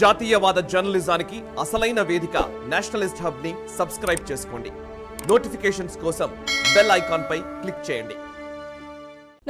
జాతీయవాద జర్నలిజానికి అసలైన వేదిక నేషనలిస్ట్ హబ్ ని సబ్స్క్రైబ్ చేసుకోండి నోటిఫికేషన్స్ కోసం బెల్ ఐకాన్ పై క్లిక్ చేయండి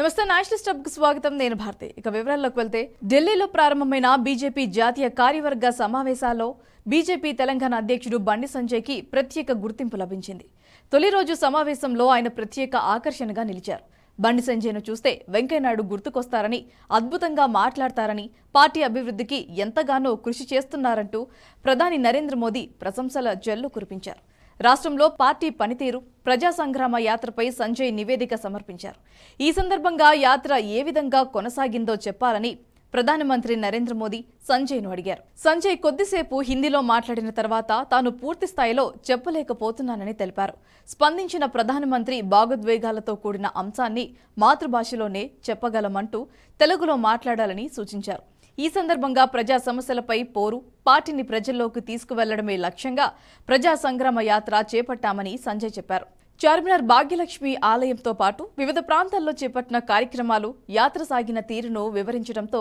నమస్తే నేషనలిస్ట్ హబ్ కు స్వాగతం నేను భారతి ఇక వివరాల్లోకి వెళ్తే ఢిల్లీలో ప్రారంభమైన బీజేపీ జాతీయ కార్యవర్గ సమావేశాల్లో బీజేపీ తెలంగాణ అధ్యక్షుడు బండి సంజయ్కి ప్రత్యేక గుర్తింపు లభించింది తొలి రోజు సమావేశంలో ఆయన ప్రత్యేక ఆకర్షణగా నిలిచారు బండి సంజయ్ను చూస్తే వెంకయ్యనాయుడు గుర్తుకొస్తారని అద్భుతంగా మాట్లాడతారని పార్టీ అభివృద్ధికి ఎంతగానో కృషి చేస్తున్నారంటూ ప్రధాని నరేంద్ర మోదీ ప్రశంసల జల్లు కురిపించారు రాష్ట్రంలో పార్టీ పనితీరు ప్రజా సంగ్రామ యాత్రపై సంజయ్ నివేదిక సమర్పించారు ఈ సందర్భంగా యాత్ర ఏ విధంగా కొనసాగిందో చెప్పాలని ప్రధానమంత్రి నరేంద్ర మోదీ సంజయ్ను అడిగారు సంజయ్ కొద్దిసేపు హిందీలో మాట్లాడిన తర్వాత తాను పూర్తి స్థాయిలో చెప్పలేకపోతున్నానని తెలిపారు స్పందించిన ప్రధానమంత్రి భాగోద్వేగాలతో కూడిన అంశాన్ని మాతృభాషలోనే చెప్పగలమంటూ తెలుగులో మాట్లాడాలని సూచించారు ఈ సందర్భంగా ప్రజా సమస్యలపై పోరు పార్టీని ప్రజల్లోకి తీసుకువెళ్లడమే లక్ష్యంగా ప్రజా సంగ్రామ యాత్ర చేపట్టామని సంజయ్ చెప్పారు చార్మినార్ భాగ్యలక్ష్మి ఆలయంతో పాటు వివిధ ప్రాంతాల్లో చేపట్టిన కార్యక్రమాలు యాత్ర సాగిన తీరును వివరించడంతో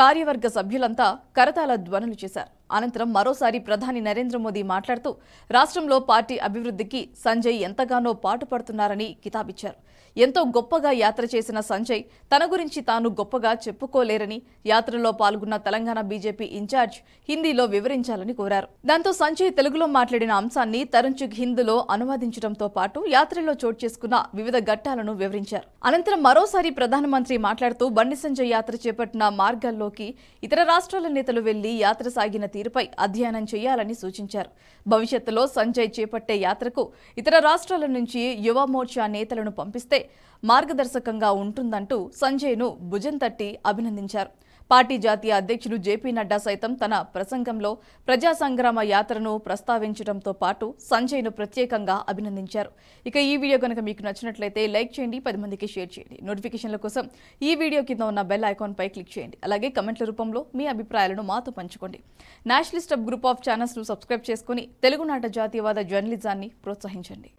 కార్యవర్గ సభ్యులంతా కరతాల ధ్వనులు చేశారు అనంతరం మరోసారి ప్రధాని నరేంద్ర మోదీ మాట్లాడుతూ రాష్ట్రంలో పార్టీ అభివృద్ధికి సంజయ్ ఎంతగానో పాటుపడుతున్నారని కితాబిచ్చారు ఎంతో గొప్పగా యాత్ర చేసిన సంజయ్ తన గురించి తాను గొప్పగా చెప్పుకోలేరని యాత్రలో పాల్గొన్న తెలంగాణ బీజేపీ ఇన్ఛార్జ్ హిందీలో వివరించాలని కోరారు దాంతో సంజయ్ తెలుగులో మాట్లాడిన అంశాన్ని తరుణ్చుక్ హిందీలో అనువాదించడంతో పాటు యాత్రలో చోటు చేసుకున్న వివిధ ఘట్టాలను వివరించారు అనంతరం మరోసారి ప్రధానమంత్రి మాట్లాడుతూ బండి సంజయ్ యాత్ర చేపట్టిన మార్గాల్లో రాష్ట్రంలోకి ఇతర రాష్ట్రాల నేతలు వెళ్లి యాత్ర సాగిన తీరుపై అధ్యయనం చేయాలని సూచించారు భవిష్యత్తులో సంజయ్ చేపట్టే యాత్రకు ఇతర రాష్ట్రాల నుంచి యువ మోర్చా నేతలను పంపిస్తే మార్గదర్శకంగా ఉంటుందంటూ సంజయ్ను భుజం తట్టి అభినందించారు పార్టీ జాతీయ అధ్యక్షుడు జేపీ నడ్డా సైతం తన ప్రసంగంలో ప్రజా సంగ్రామ యాత్రను ప్రస్తావించడంతో పాటు సంజయ్ను ప్రత్యేకంగా అభినందించారు ఇక ఈ వీడియో కనుక మీకు నచ్చినట్లయితే లైక్ చేయండి పది మందికి షేర్ చేయండి నోటిఫికేషన్ల కోసం ఈ వీడియో కింద ఉన్న బెల్ ఐకాన్పై క్లిక్ చేయండి అలాగే కమెంట్ల రూపంలో మీ అభిప్రాయాలను మాతో పంచుకోండి నేషనలిస్ట్ గ్రూప్ ఆఫ్ ఛానల్స్ను సబ్స్క్రైబ్ చేసుకుని తెలుగునాట జాతీయవాద జర్నలిజాన్ని ప్రోత్సహించండి